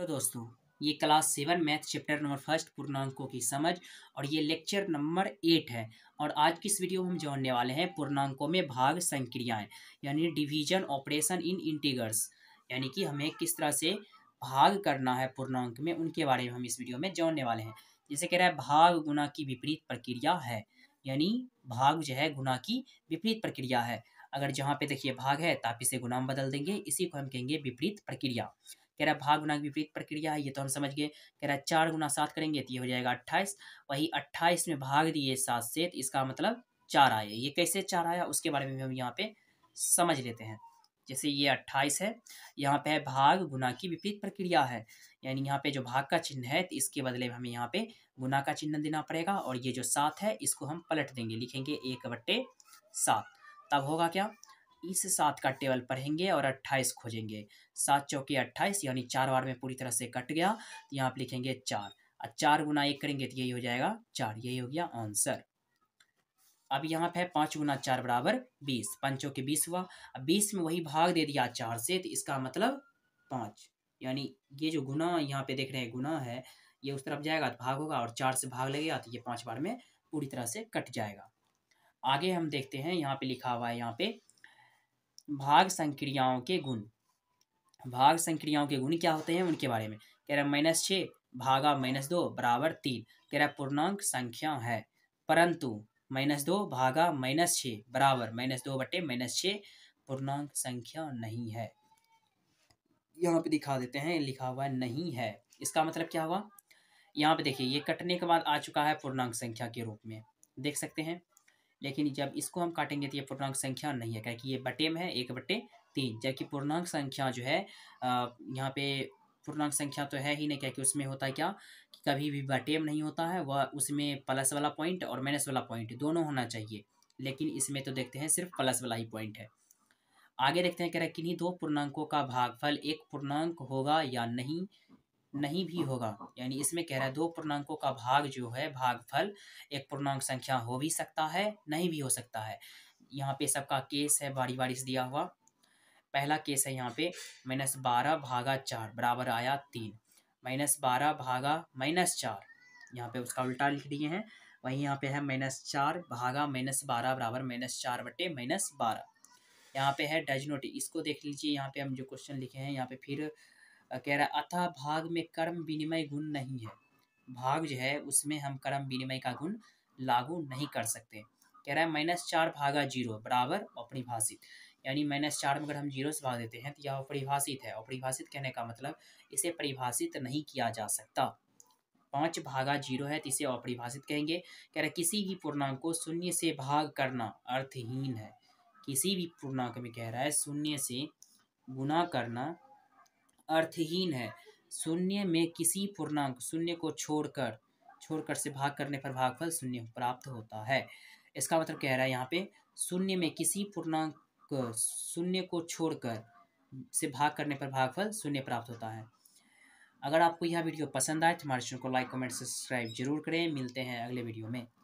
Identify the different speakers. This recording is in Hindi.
Speaker 1: तो दोस्तों ये class seven math chapter number first पूर्णांकों की समझ और ये लेक्चर नंबर एट है और आज की इस वीडियो में हम जानने वाले हैं पूर्णांकों में भाग संक्रियाएं यानी डिवीजन ऑपरेशन इन इंटीगर्स यानी कि हमें किस तरह से भाग करना है पूर्णांक में उनके बारे में हम इस वीडियो में जानने वाले हैं जैसे कह रहा है भाग गुना की विपरीत प्रक्रिया है यानी भाग जो है गुना की विपरीत प्रक्रिया है अगर जहाँ पे देखिए भाग है तो आप इसे गुना में बदल देंगे इसी को हम कहेंगे विपरीत प्रक्रिया कह रहा भाग गुना की विपरीत प्रक्रिया है ये तो हम समझ गए कह रहा चार गुना सात करेंगे तो ये हो जाएगा अट्ठाईस वही अट्ठाईस में भाग दिए सात से तो इसका मतलब चार आया ये कैसे चार आया उसके बारे में भी हम यहाँ पे समझ लेते हैं जैसे ये अट्ठाईस है यहाँ पे है भाग गुना की विपरीत प्रक्रिया है यानी यहाँ पे जो भाग का चिन्ह है तो इसके बदले में हमें यहाँ पे गुना का चिन्ह देना पड़ेगा और ये जो सात है इसको हम पलट देंगे लिखेंगे एक बट्टे सात तब होगा क्या इस सात का टेबल पढ़ेंगे और अट्ठाईस खोजेंगे सात चौके अट्ठाईस यानी चार बार में पूरी तरह से कट गया तो यहाँ आप लिखेंगे चार और चार गुना एक करेंगे तो यही हो जाएगा चार यही हो गया आंसर अब यहाँ पे है पाँच गुना चार बराबर बीस पंचों के बीस हुआ अब बीस में वही भाग दे दिया चार से तो इसका मतलब पाँच यानी ये जो गुना यहाँ पे देख रहे हैं गुना है ये उस तरफ जाएगा तो भाग होगा और चार से भाग लगेगा तो ये पाँच बार में पूरी तरह से कट जाएगा आगे हम देखते हैं यहाँ पे लिखा हुआ है यहाँ पे भाग संक्रियाओं के गुण भाग संक्रियाओं के गुण क्या होते हैं उनके बारे में कह रहा है माइनस छः भागा माइनस दो बराबर तीन कह रहा है पूर्णांक संख्या है परंतु माइनस दो भागा माइनस छः बराबर माइनस दो बटे माइनस छः पूर्णांक संख्या नहीं है यहाँ पे दिखा देते हैं लिखा हुआ नहीं है इसका मतलब क्या हुआ यहाँ पे देखिए ये कटने के बाद आ चुका है पूर्णांक संख्या के रूप में देख सकते हैं लेकिन जब इसको हम काटेंगे तो ये पूर्णांक संख्या नहीं है क्या कि ये बटे में है एक बटे तीन जबकि पूर्णांक संख्या जो है यहाँ पे पूर्णांक संख्या तो है ही नहीं क्या कि उसमें होता है क्या कि कभी भी बटेम नहीं होता है वह उसमें प्लस वाला पॉइंट और माइनस वाला पॉइंट दोनों होना चाहिए लेकिन इसमें तो देखते हैं सिर्फ प्लस वाला ही पॉइंट है आगे देखते हैं कह रहे हैं किन्हीं दो पूर्णांकों का भागफल एक पूर्णांक होगा या नहीं नहीं भी होगा यानी इसमें कह रहा है दो पूर्णांकों का भाग जो है भागफल एक पूर्णांक संख्या हो भी सकता है नहीं भी हो सकता है यहाँ पे सबका केस है बारी बारी से दिया हुआ पहला केस है यहाँ पे माइनस बारह भागा चार बराबर आया तीन माइनस बारह भागा माइनस चार यहाँ पे उसका उल्टा लिख दिए हैं वहीं यहाँ पे है माइनस चार भागा माइनस बारह बराबर माइनस चार बटे माइनस बारह यहाँ पे है डज नोट इसको देख लीजिए यहाँ पे हम जो क्वेश्चन लिखे हैं यहाँ पे फिर कह रहा है अथा भाग में कर्म विनिमय गुण नहीं है भाग जो है उसमें हम कर्म विनिमय का गुण लागू नहीं कर सकते कह रहा है माइनस चार भागा जीरो बराबर अपरिभाषित यानी माइनस चार में अगर हम जीरो से भाग देते हैं तो यह अपरिभाषित है अपरिभाषित कहने का मतलब इसे परिभाषित नहीं किया जा सकता पाँच भागा जीरो है तो इसे अपरिभाषित कहेंगे कह रहा है किसी भी पूर्णांक को शून्य से भाग करना अर्थहीन है किसी भी पूर्णांक में कह रहा है शून्य से गुना करना अर्थहीन है शून्य में किसी पूर्णांक शून्य को छोड़कर छोड़कर से भाग करने पर भागफल शून्य प्राप्त होता है इसका मतलब कह रहा है यहाँ पे शून्य में किसी पूर्णांक शून्य को छोड़कर से भाग करने पर भागफल शून्य प्राप्त होता है अगर आपको यह वीडियो पसंद आए तो हमारे चैनल को लाइक कमेंट सब्सक्राइब जरूर करें मिलते हैं अगले वीडियो में